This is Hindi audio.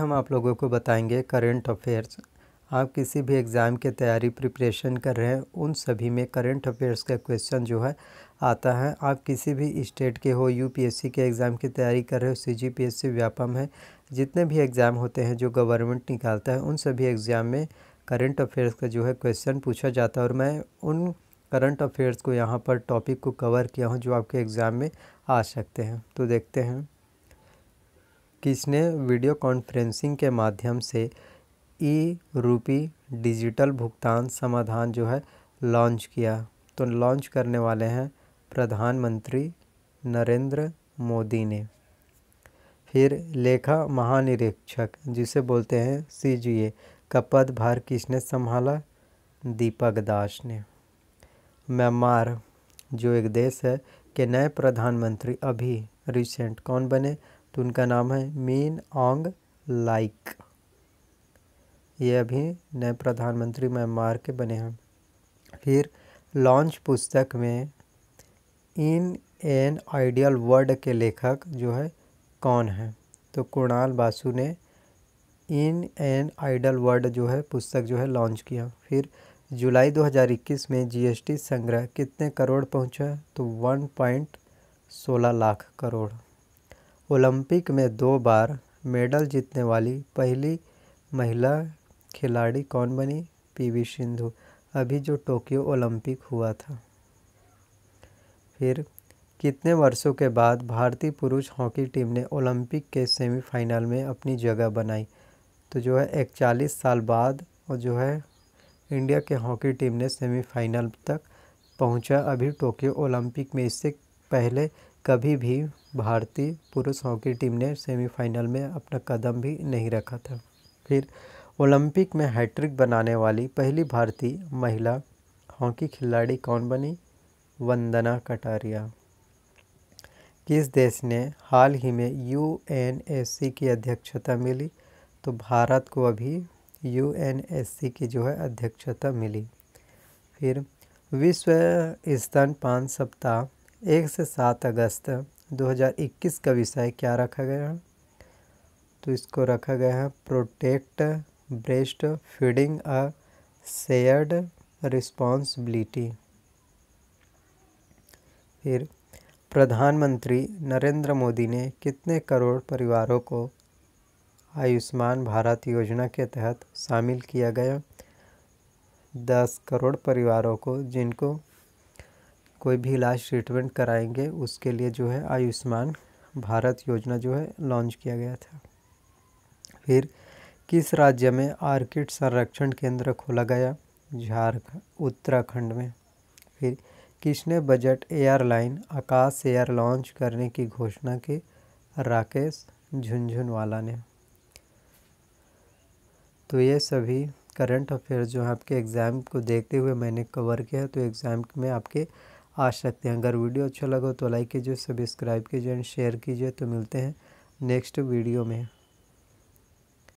हम आप लोगों को बताएंगे करंट अफेयर्स आप किसी भी एग्ज़ाम की तैयारी प्रिपरेशन कर रहे हैं उन सभी में करंट अफेयर्स का क्वेश्चन जो है आता है आप किसी भी स्टेट के हो यूपीएससी के एग्ज़ाम की तैयारी कर रहे हो सीजीपीएससी व्यापम है जितने भी एग्ज़ाम होते हैं जो गवर्नमेंट निकालता है उन सभी एग्ज़ाम में करंट अफेयर्स का जो है क्वेश्चन पूछा जाता है और मैं उन करंट अफेयर्स को यहाँ पर टॉपिक को कवर किया हूँ जो आपके एग्ज़ाम में आ सकते हैं तो देखते हैं किसने वीडियो कॉन्फ्रेंसिंग के माध्यम से ई रूपी डिजिटल भुगतान समाधान जो है लॉन्च किया तो लॉन्च करने वाले हैं प्रधानमंत्री नरेंद्र मोदी ने फिर लेखा महानिरीक्षक जिसे बोलते हैं सीजीए का पद भार किसने संभाला दीपक दास ने म्यांमार जो एक देश है के नए प्रधानमंत्री अभी रिसेंट कौन बने तो उनका नाम है मीन ऑंग लाइक ये अभी नए प्रधानमंत्री म्यांमार के बने हैं फिर लॉन्च पुस्तक में इन एन आइडियल वर्ल्ड के लेखक जो है कौन है तो कुणाल बासु ने इन एन आइडल वर्ल्ड जो है पुस्तक जो है लॉन्च किया फिर जुलाई 2021 में जीएसटी संग्रह कितने करोड़ पहुंचा तो 1.16 लाख करोड़ ओलंपिक में दो बार मेडल जीतने वाली पहली महिला खिलाड़ी कौन बनी पीवी सिंधु अभी जो टोक्यो ओलंपिक हुआ था फिर कितने वर्षों के बाद भारतीय पुरुष हॉकी टीम ने ओलंपिक के सेमीफाइनल में अपनी जगह बनाई तो जो है इकचालीस साल बाद और जो है इंडिया के हॉकी टीम ने सेमीफाइनल तक पहुंचा अभी टोक्यो ओलंपिक में इससे पहले कभी भी भारतीय पुरुष हॉकी टीम ने सेमीफाइनल में अपना कदम भी नहीं रखा था फिर ओलंपिक में हैट्रिक बनाने वाली पहली भारतीय महिला हॉकी खिलाड़ी कौन बनी वंदना कटारिया किस देश ने हाल ही में यू की अध्यक्षता मिली तो भारत को अभी यू की जो है अध्यक्षता मिली फिर विश्व स्तन स्तनपान सप्ताह एक से सात अगस्त 2021 का विषय क्या रखा गया है तो इसको रखा गया है protect breast feeding a shared responsibility फिर प्रधानमंत्री नरेंद्र मोदी ने कितने करोड़ परिवारों को आयुष्मान भारत योजना के तहत शामिल किया गया दस करोड़ परिवारों को जिनको कोई भी इलाज ट्रीटमेंट कराएंगे उसके लिए जो है आयुष्मान भारत योजना जो है लॉन्च किया गया था फिर किस राज्य में आर्किड संरक्षण केंद्र खोला गया झारखंड उत्तराखंड में फिर किसने budget airline Akasa Air launch करने की घोषणा की राकेश झुंझुनवाला ने तो ये सभी करंट अफेयर्स जो हैं आपके एग्ज़ाम को देखते हुए मैंने कवर किया है तो एग्ज़ाम में आपके आश रखते हैं अगर वीडियो अच्छा लगा तो लाइक कीजिए सब्सक्राइब कीजिए एंड शेयर कीजिए तो मिलते हैं नेक्स्ट वीडियो में